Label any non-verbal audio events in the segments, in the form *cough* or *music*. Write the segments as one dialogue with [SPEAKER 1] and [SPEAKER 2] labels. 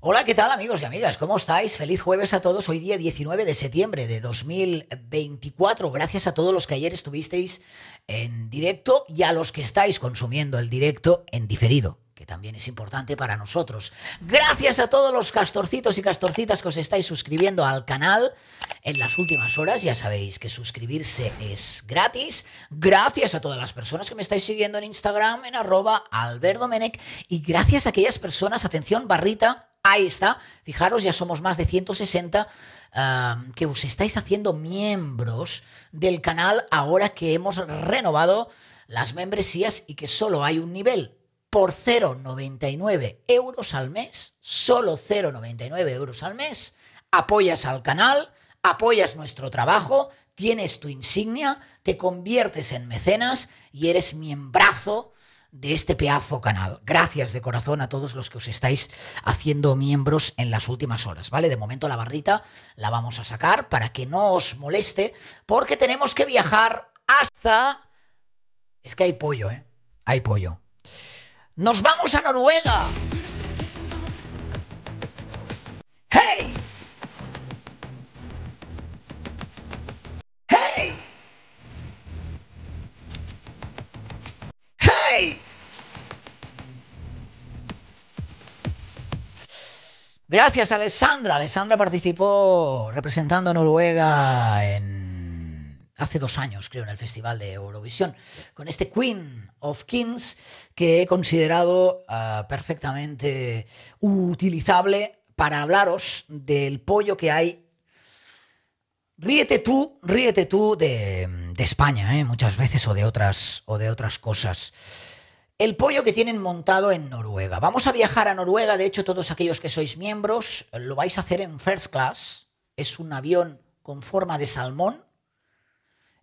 [SPEAKER 1] Hola, ¿qué tal amigos y amigas? ¿Cómo estáis? Feliz jueves a todos. Hoy día 19 de septiembre de 2024. Gracias a todos los que ayer estuvisteis en directo y a los que estáis consumiendo el directo en diferido que también es importante para nosotros. Gracias a todos los castorcitos y castorcitas que os estáis suscribiendo al canal en las últimas horas. Ya sabéis que suscribirse es gratis. Gracias a todas las personas que me estáis siguiendo en Instagram, en arroba alberdomenec. Y gracias a aquellas personas, atención, barrita, Ahí está. Fijaros, ya somos más de 160 ah, que os estáis haciendo miembros del canal ahora que hemos renovado las membresías y que solo hay un nivel. Por 0,99 euros al mes, solo 0,99 euros al mes, apoyas al canal, apoyas nuestro trabajo, tienes tu insignia, te conviertes en mecenas y eres miembrazo de este pedazo canal. Gracias de corazón a todos los que os estáis haciendo miembros en las últimas horas, ¿vale? De momento la barrita la vamos a sacar para que no os moleste, porque tenemos que viajar hasta... Es que hay pollo, ¿eh? Hay pollo. Nos vamos a Noruega. ¡Hey! ¡Hey! Gracias, Alessandra. Alessandra participó representando a Noruega hace dos años, creo, en el Festival de Eurovisión, con este Queen of Kings que he considerado ah, perfectamente utilizable para hablaros del pollo que hay. Ríete tú, ríete tú de, España, ¿eh? muchas veces, o de otras, o de otras cosas el pollo que tienen montado en Noruega. Vamos a viajar a Noruega, de hecho todos aquellos que sois miembros eh, lo vais a hacer en first class. Es un avión con forma de salmón.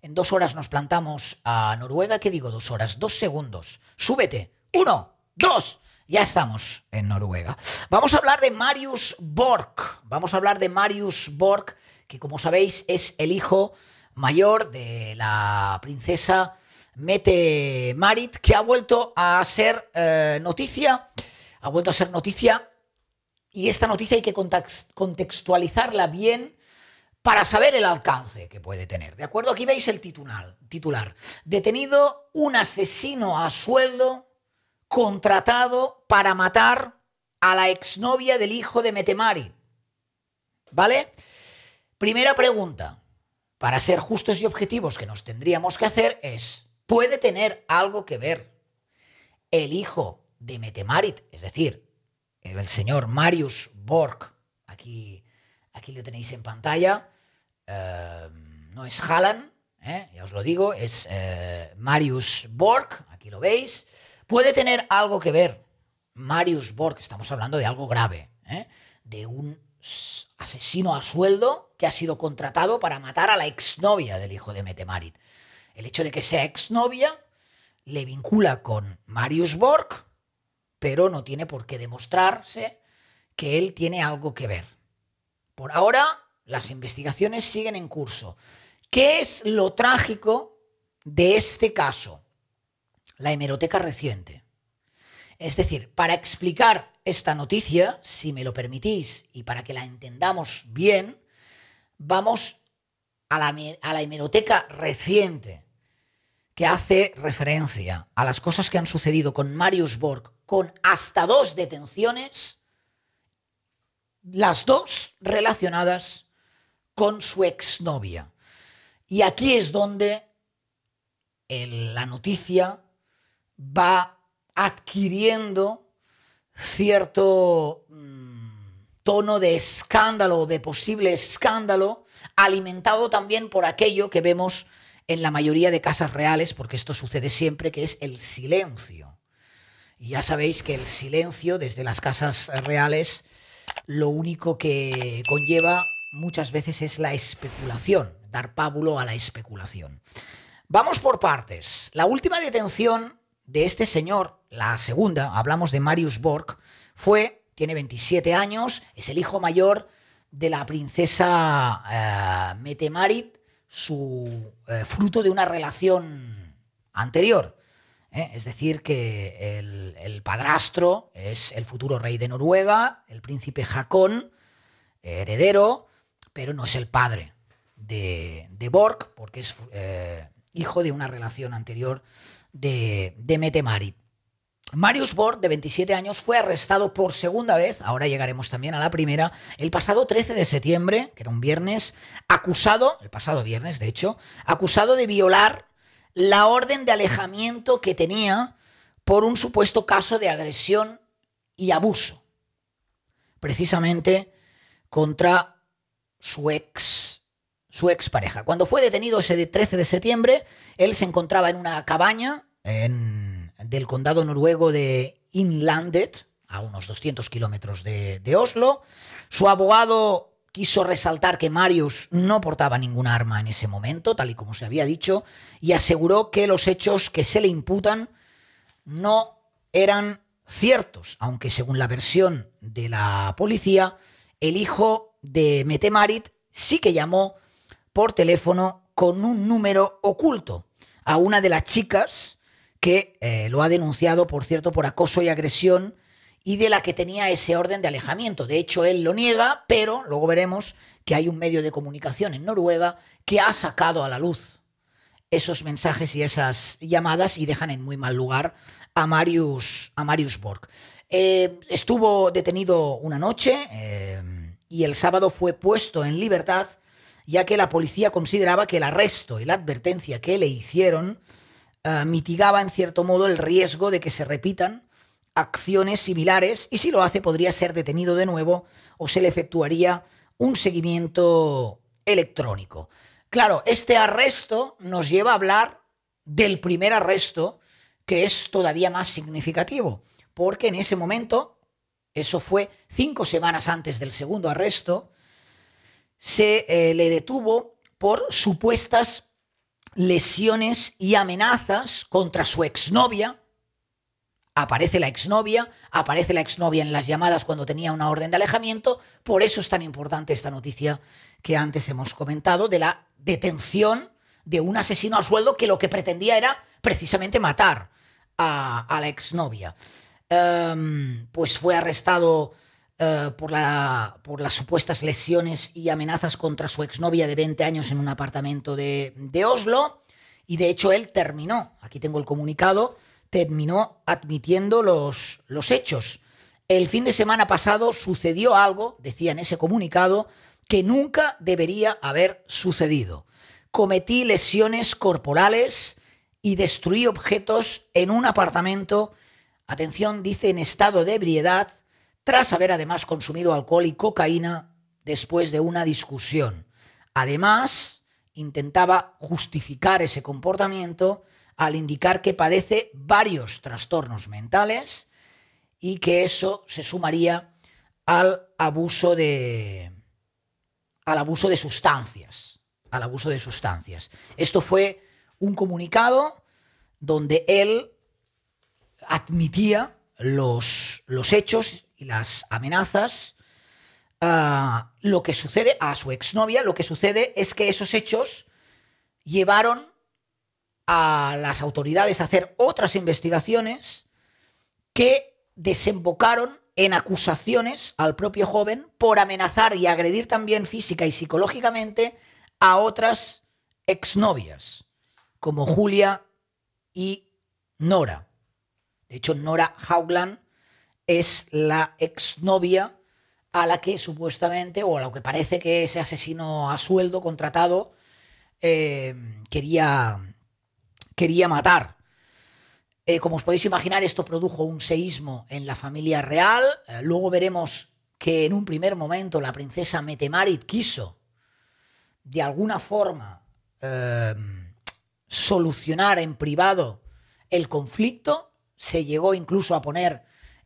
[SPEAKER 1] En dos horas nos plantamos a Noruega. ¿Qué digo? Dos horas, dos segundos. Súbete. Uno, dos. Ya estamos en Noruega. Vamos a hablar de Marius Borg. Vamos a hablar de Marius Borg, que como sabéis es el hijo mayor de la princesa mete Marit, que ha vuelto a ser eh, noticia, ha vuelto a ser noticia, y esta noticia hay que contextualizarla bien para saber el alcance que puede tener. ¿De acuerdo? Aquí veis el titular. titular. Detenido un asesino a sueldo contratado para matar a la exnovia del hijo de Metemari. ¿Vale? Primera pregunta, para ser justos y objetivos que nos tendríamos que hacer es, puede tener algo que ver el hijo de Metemarit, es decir, el señor Marius Borg, aquí, aquí lo tenéis en pantalla, em, no es Hallan, ¿eh? ya os lo digo, es eh, Marius Borg, aquí lo veis, puede tener algo que ver. Marius Borg, estamos hablando de algo grave, ¿eh? de un asesino a sueldo que ha sido contratado para matar a la exnovia del hijo de Metemarit. El hecho de que sea exnovia le vincula con Marius Borg, pero no tiene por qué demostrarse que él tiene algo que ver. Por ahora, las investigaciones siguen en curso. ¿Qué es lo trágico de este caso? La hemeroteca reciente. Es decir, para explicar esta noticia, si me lo permitís, y para que la entendamos bien, vamos a la, a la hemeroteca reciente que hace referencia a las cosas que han sucedido con Marius Borg con hasta dos detenciones, las dos relacionadas con su exnovia. Y aquí es donde la noticia va adquiriendo cierto mm, tono de escándalo, de posible escándalo, alimentado también por aquello que vemos en la mayoría de casas reales, porque esto sucede siempre, que es el silencio. Y ya sabéis que el silencio desde las casas reales lo único que conlleva muchas veces es la especulación, dar pábulo a la especulación. Vamos por partes. La última detención de este señor, la segunda, hablamos de Marius Borg, fue, tiene 27 años, es el hijo mayor de la princesa eh, Metemarit su eh, fruto de una relación anterior. ¿eh? Es decir, que el, padrastro es el futuro rey de Noruega, el príncipe Jacón, heredero, pero no es el padre de, de Borg, porque es eh, hijo de una relación anterior de, de Metemarit. Marius Borg, de 27 años, fue arrestado por segunda vez, ahora llegaremos también a la primera, el pasado 13 de septiembre, que era un viernes, acusado, el pasado viernes de hecho, acusado de violar la orden de alejamiento que tenía por un supuesto caso de agresión y abuso, precisamente contra su ex su expareja. Cuando fue detenido ese 13 de septiembre, él se encontraba en una cabaña en del condado noruego de Inlandet, a unos 200 kilómetros de, Oslo. Su abogado quiso resaltar que Marius no portaba ninguna arma en ese momento, tal y como se había dicho, y aseguró que los hechos que se le imputan no eran ciertos, aunque según la versión de la policía, el hijo de Metemarit sí que llamó por teléfono con un número oculto a una de las chicas que eh, lo ha denunciado, por cierto, por acoso y agresión y de la que tenía ese orden de alejamiento. De hecho, él lo niega, pero luego veremos que hay un medio de comunicación en Noruega que ha sacado a la luz esos mensajes y esas llamadas y dejan en muy mal lugar a Marius, a Marius Borg. Eh, estuvo detenido una noche eh, y el sábado fue puesto en libertad ya que la policía consideraba que el arresto y la advertencia que le hicieron eh, mitigaba en cierto modo el riesgo de que se repitan acciones similares y si lo hace podría ser detenido de nuevo o se le efectuaría un seguimiento electrónico. Claro, este arresto nos lleva a hablar del primer arresto que es todavía más significativo, porque en ese momento, eso fue cinco semanas antes del segundo arresto, se eh, le detuvo por supuestas lesiones y amenazas contra su exnovia. Aparece la exnovia, aparece la exnovia en las llamadas cuando tenía una orden de alejamiento. Por eso es tan importante esta noticia que antes hemos comentado de la detención de un asesino a sueldo que lo que pretendía era precisamente matar a, la exnovia. Em, pues fue arrestado eh, por, las supuestas lesiones y amenazas contra su exnovia de 20 años en un apartamento de, Oslo. Y de hecho él terminó, aquí tengo el comunicado, terminó admitiendo los, los hechos. El fin de semana pasado sucedió algo, decía en ese comunicado, que nunca debería haber sucedido. Cometí lesiones corporales y destruí objetos en un apartamento, atención, dice en estado de ebriedad, tras haber además consumido alcohol y cocaína después de una discusión. Además, intentaba justificar ese comportamiento al indicar que padece varios trastornos mentales y que eso se sumaría al abuso de al abuso de sustancias, al abuso de sustancias. Esto fue un comunicado donde él admitía los, los hechos las amenazas, ah, lo que sucede a su exnovia, lo que sucede es que esos hechos llevaron a las autoridades a hacer otras investigaciones que desembocaron en acusaciones al propio joven por amenazar y agredir también física y psicológicamente a otras exnovias, como Julia y Nora. De hecho, Nora Haugland es la exnovia a la que supuestamente, o a lo que parece que ese asesino a sueldo contratado eh, quería, quería matar. Eh, como os podéis imaginar, esto produjo un seísmo en la familia real. Eh, luego veremos que en un primer momento la princesa Metemarit quiso, de alguna forma, solucionar en privado el conflicto. Se llegó incluso a poner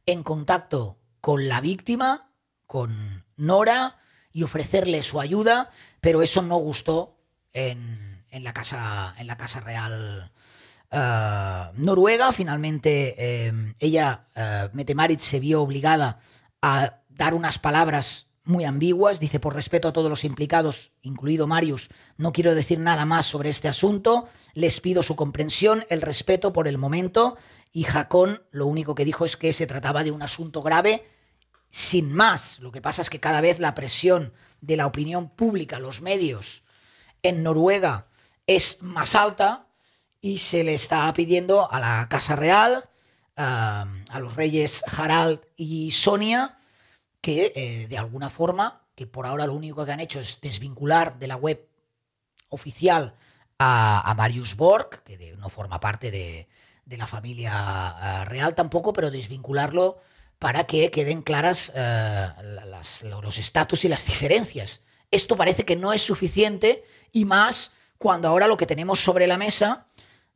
[SPEAKER 1] en contacto con la víctima, con Nora, y ofrecerle su ayuda, pero eso no gustó en, la, casa, en la Casa Real eh, Noruega. Finalmente, eh, ella, eh, Metemarit, se vio obligada a dar unas palabras muy ambiguas. Dice, por respeto a todos los implicados, incluido Marius, no quiero decir nada más sobre este asunto. Les pido su comprensión, el respeto por el momento y Jacón lo único que dijo es que se trataba de un asunto grave sin más. Lo que pasa es que cada vez la presión de la opinión pública, los medios en Noruega es más alta y se le está pidiendo a la Casa Real, a, los reyes Harald y Sonia, que eh, de alguna forma, que por ahora lo único que han hecho es desvincular de la web oficial a, Marius Borg, que no forma parte de, de la familia eh, real tampoco, pero desvincularlo para que queden claras eh, los estatus y las diferencias. Esto parece que no es suficiente y más cuando ahora lo que tenemos sobre la mesa,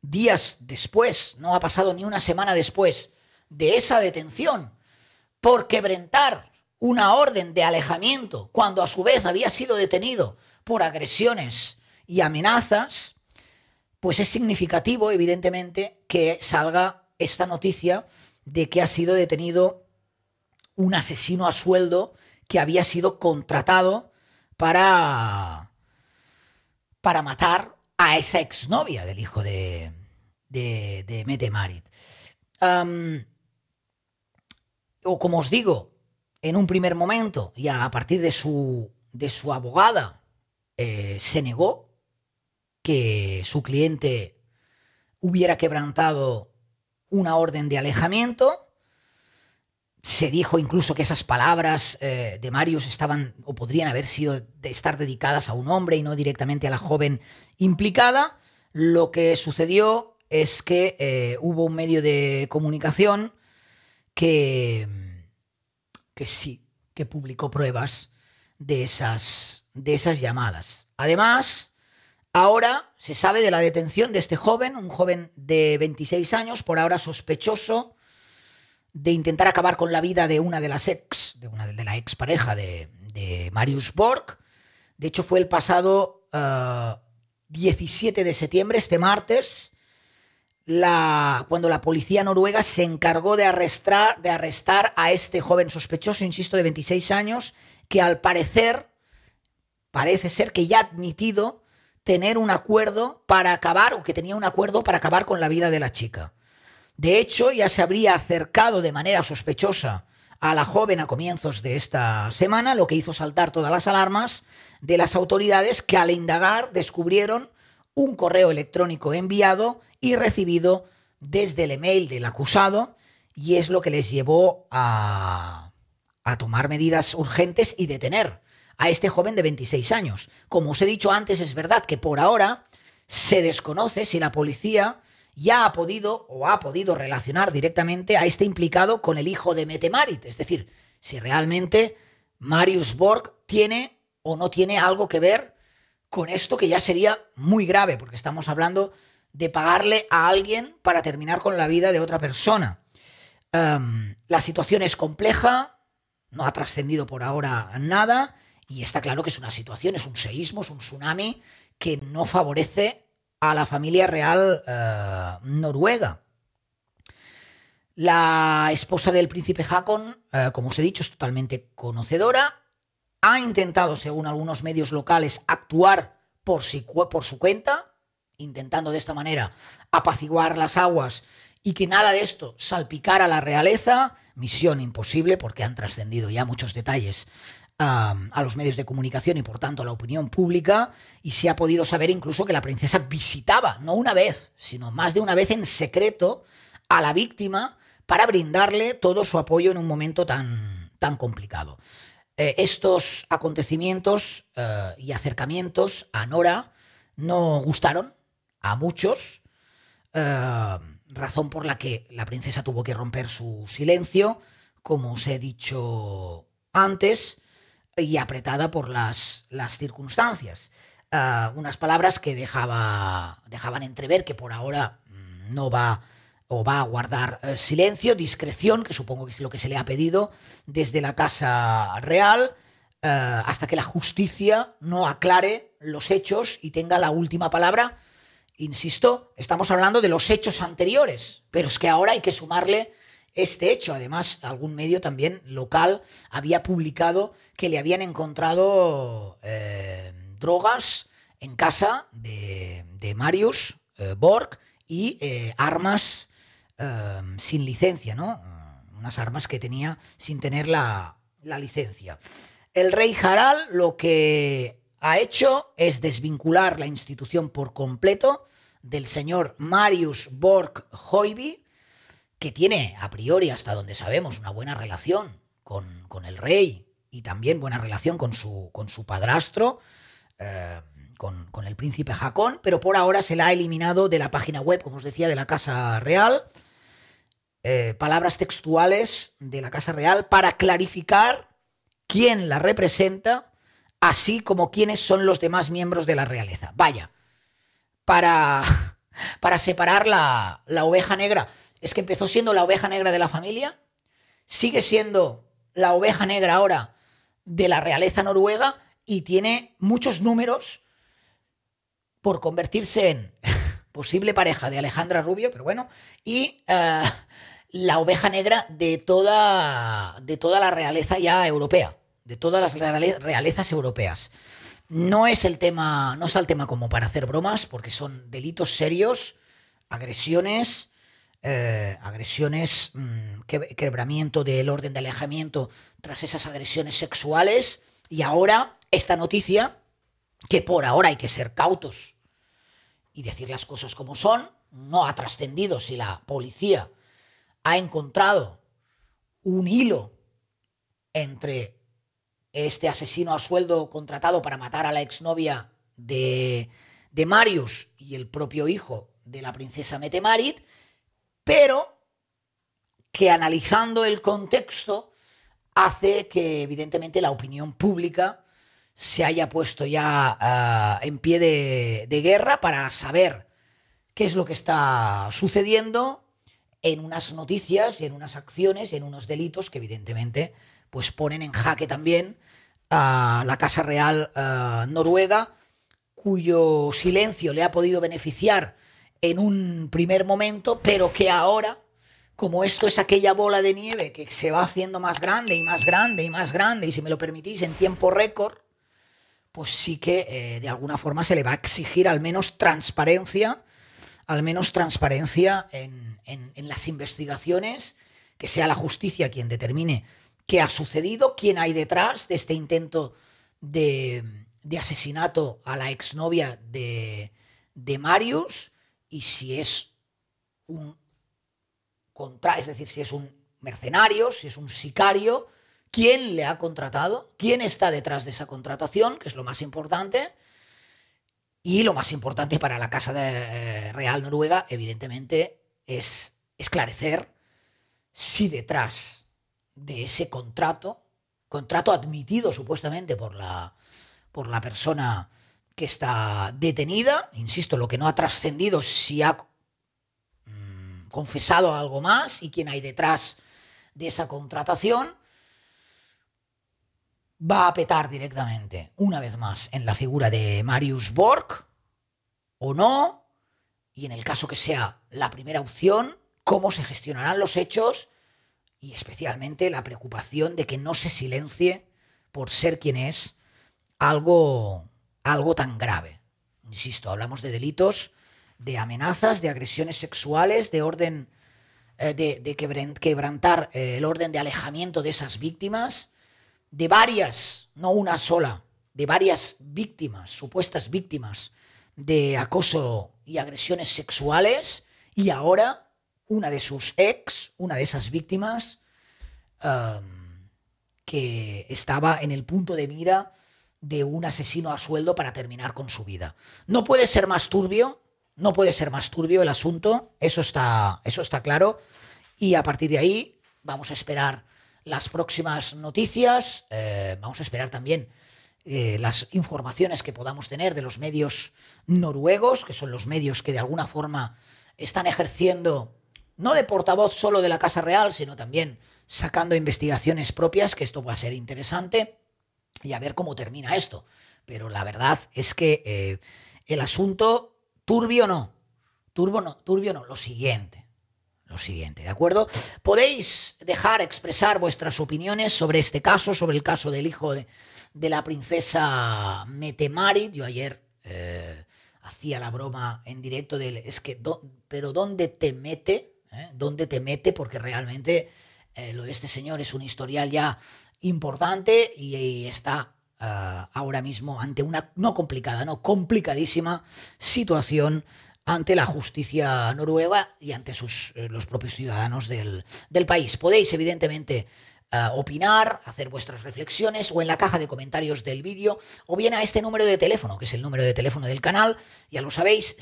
[SPEAKER 1] días después, no ha pasado ni una semana después de esa detención, por quebrantar una orden de alejamiento, cuando a su vez había sido detenido por agresiones y amenazas, pues es significativo, evidentemente, que salga esta noticia de que ha sido detenido un asesino a sueldo que había sido contratado para, para matar a esa exnovia del hijo de, de, de Mete Marit. o como os digo, en un primer momento, y a partir de su, de su abogada, eh, se negó que su cliente hubiera quebrantado una orden de alejamiento. Se dijo incluso que esas palabras eh, de Marius estaban o podrían haber sido de estar dedicadas a un hombre y no directamente a la joven implicada. Lo que sucedió es que eh, hubo un medio de comunicación que, que sí, que publicó pruebas de esas, de esas llamadas. Además, Ahora se sabe de la detención de este joven, un joven de 26 años, por ahora sospechoso de intentar acabar con la vida de una de las ex, de una de la ex pareja de, Marius Borg. De hecho, fue el pasado 17 eh, de septiembre, este martes, cuando la policía noruega se encargó de arrestar, de arrestar a este joven sospechoso, insisto, de 26 años, que al parecer, parece ser que ya ha admitido tener un acuerdo para acabar, o que tenía un acuerdo para acabar con la vida de la chica. De hecho, ya se habría acercado de manera sospechosa a la joven a comienzos de esta semana, lo que hizo saltar todas las alarmas de las autoridades que al indagar descubrieron un correo electrónico enviado y recibido desde el email del acusado y es lo que les llevó a, tomar medidas urgentes y detener a este joven de 26 años. Como os he dicho antes, es verdad que por ahora se desconoce si la policía ya ha podido o ha podido relacionar directamente a este implicado con el hijo de Metemarit... Es decir, si realmente Marius Borg tiene o no tiene algo que ver con esto que ya sería muy grave, porque estamos hablando de pagarle a alguien para terminar con la vida de otra persona. Em, la situación es compleja, no ha trascendido por ahora nada, y está claro que es una situación, es un seísmo, es un tsunami que no favorece a la familia real eh, noruega. La esposa del príncipe Hakon, eh, como os he dicho, es totalmente conocedora. Ha intentado, según algunos medios locales, actuar por, por su cuenta, intentando de esta manera apaciguar las aguas y que nada de esto salpicara la realeza. Misión imposible porque han trascendido ya muchos detalles a, los medios de comunicación y por tanto a la opinión pública y se ha podido saber incluso que la princesa visitaba, no una vez, sino más de una vez en secreto a la víctima para brindarle todo su apoyo en un momento tan, tan complicado. Eh, estos acontecimientos eh, y acercamientos a Nora no gustaron a muchos, eh, razón por la que la princesa tuvo que romper su silencio, como os he dicho antes, y apretada por las, las circunstancias. Ah, unas palabras que dejaba, dejaban entrever que por ahora no va o va a guardar eh, silencio, discreción, que supongo que es lo que se le ha pedido desde la Casa Real, eh, hasta que la justicia no aclare los hechos y tenga la última palabra. Insisto, estamos hablando de los hechos anteriores, pero es que ahora hay que sumarle este hecho. Además, algún medio también local había publicado que le habían encontrado eh, drogas en casa de, Marius eh, Borg y eh, armas sin licencia, ¿no? Unas armas que tenía sin tener la, la licencia. El rey Harald lo que ha hecho es desvincular la institución por completo del señor Marius Borg Hoiby, que tiene a priori, hasta donde sabemos, una buena relación con, el rey y también buena relación con su, con su padrastro, eh, con, el príncipe Jacón, pero por ahora se la ha eliminado de la página web, como os decía, de la Casa Real. Eh, palabras textuales de la Casa Real para clarificar quién la representa, así como quiénes son los demás miembros de la realeza. Vaya, para, *laughs* para separar la, la oveja negra es que empezó siendo la oveja negra de la familia, sigue siendo la oveja negra ahora de la realeza noruega y tiene muchos números por convertirse en posible pareja de Alejandra Rubio, pero bueno, y eh, la oveja negra de toda, de toda la realeza ya europea, de todas las realezas europeas. No es el tema, no es el tema como para hacer bromas, porque son delitos serios, agresiones, eh, agresiones, mm, quebramiento del orden de alejamiento tras esas agresiones sexuales. Y ahora esta noticia, que por ahora hay que ser cautos y decir las cosas como son, no ha trascendido si la policía ha encontrado un hilo entre este asesino a sueldo contratado para matar a la exnovia de, de Marius y el propio hijo de la princesa Metemarit, pero que analizando el contexto hace que evidentemente la opinión pública se haya puesto ya ah, en pie de, guerra para saber qué es lo que está sucediendo en unas noticias y en unas acciones en unos delitos que evidentemente pues ponen en jaque también a la Casa Real ah, noruega, cuyo silencio le ha podido beneficiar en un primer momento, pero que ahora, como esto es aquella bola de nieve que se va haciendo más grande y más grande y más grande, y si me lo permitís, en tiempo récord, pues sí que eh, de alguna forma se le va a exigir al menos transparencia, al menos transparencia en, las investigaciones, que sea la justicia quien determine qué ha sucedido, quién hay detrás de este intento de, asesinato a la exnovia de, de Marius y si es un contra, es decir, si es un mercenario, si es un sicario, quién le ha contratado, quién está detrás de esa contratación, que es lo más importante. Y lo más importante para la Casa de eh, Real Noruega, evidentemente, es esclarecer si detrás de ese contrato, contrato admitido supuestamente por la, por la persona que está detenida, insisto, lo que no ha trascendido, si ha mm, confesado algo más y quién hay detrás de esa contratación, va a petar directamente, una vez más, en la figura de Marius Borg, o no, y en el caso que sea la primera opción, cómo se gestionarán los hechos y especialmente la preocupación de que no se silencie por ser quien es algo algo tan grave. Insisto, hablamos de delitos, de amenazas, de agresiones sexuales, de orden eh, de, quebrantar eh, el orden de alejamiento de esas víctimas, de varias, no una sola, de varias víctimas, supuestas víctimas de acoso y agresiones sexuales, y ahora una de sus ex, una de esas víctimas, em, que estaba en el punto de mira de un asesino a sueldo para terminar con su vida. No puede ser más turbio, no puede ser más turbio el asunto, eso está, eso está claro. Y a partir de ahí vamos a esperar las próximas noticias, eh, vamos a esperar también eh, las informaciones que podamos tener de los medios noruegos, que son los medios que de alguna forma están ejerciendo, no de portavoz solo de la Casa Real, sino también sacando investigaciones propias, que esto va a ser interesante y a ver cómo termina esto. Pero la verdad es que eh, el asunto, turbio no, turbo no, turbio no, lo siguiente. Lo siguiente, ¿de acuerdo? Podéis dejar expresar vuestras opiniones sobre este caso, sobre el caso del hijo de, la princesa Metemari. Yo ayer eh, hacía la broma en directo del, es que, pero ¿dónde te mete? ¿Eh? ¿Dónde te mete? Porque realmente lo de este señor es un historial ya importante y, está eh, ahora mismo ante una, no complicada, no complicadísima situación ante la justicia noruega y ante sus, eh, los propios ciudadanos del, del país. Podéis, evidentemente, eh, opinar, hacer vuestras reflexiones o en la caja de comentarios del vídeo o bien a este número de teléfono, que es el número de teléfono del canal, ya lo sabéis,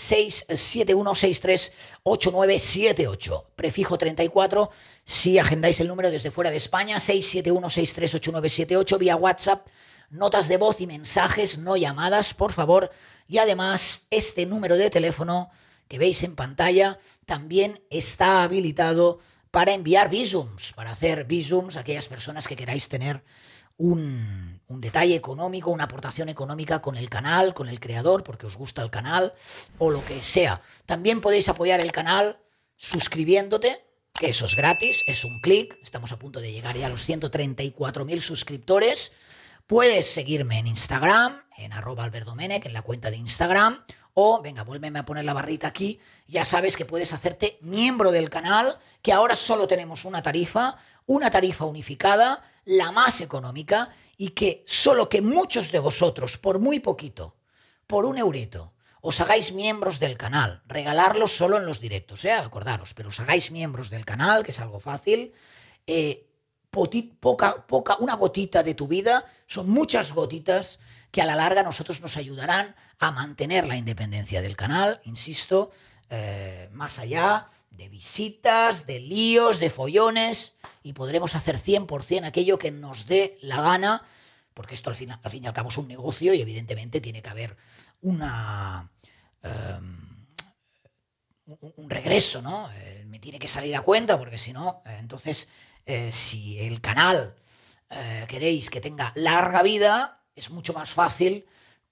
[SPEAKER 1] 671638978, prefijo 34, si agendáis el número desde fuera de España, 671638978 vía WhatsApp notas de voz y mensajes, no llamadas, por favor. Y además, este número de teléfono que veis en pantalla también está habilitado para enviar visums, para hacer visums a aquellas personas que queráis tener un, detalle económico, una aportación económica con el canal, con el creador, porque os gusta el canal o lo que sea. También podéis apoyar el canal suscribiéndote, que eso es gratis, es un clic. Estamos a punto de llegar ya a los 134.000 suscriptores. Puedes seguirme en Instagram, en arroba en la cuenta de Instagram o venga, vuélveme a poner la barrita aquí, ya sabes que puedes hacerte miembro del canal, que ahora solo tenemos una tarifa, una tarifa unificada, la más económica, y que solo que muchos de vosotros, por muy poquito, por un eurito, os hagáis miembros del canal, regalarlo solo en los directos, ¿eh? acordaros, pero os hagáis miembros del canal, que es algo fácil. Eh, poca, poca, una gotita de tu vida, son muchas gotitas que a la larga nosotros nos ayudarán a mantener la independencia del canal, insisto, eh, más allá de visitas, de líos, de follones, y podremos hacer 100% aquello que nos dé la gana, porque esto al fin, y al cabo es un negocio y evidentemente tiene que haber una... Em, un, regreso, ¿no? Eh, me tiene que salir a cuenta porque si no, eh, entonces, si el canal queréis que tenga larga vida, es mucho más fácil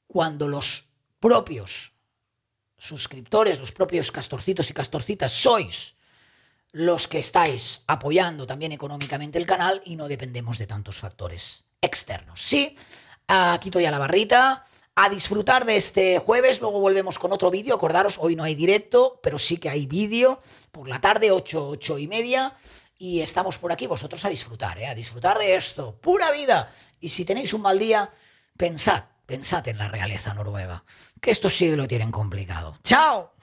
[SPEAKER 1] cuando los propios suscriptores, los propios castorcitos y castorcitas sois los que estáis apoyando también económicamente el canal y no dependemos de tantos factores externos. Sí, aquí estoy a la barrita. A disfrutar de este jueves, luego volvemos con otro vídeo. Acordaros, hoy no hay directo, pero sí que hay vídeo por la tarde, 8, 8 y media. Y estamos por aquí, vosotros a disfrutar, ¿eh? a disfrutar de esto. Pura vida. Y si tenéis un mal día, Pensad, pensad en la realeza noruega, que esto sí lo tienen complicado. ¡Chao!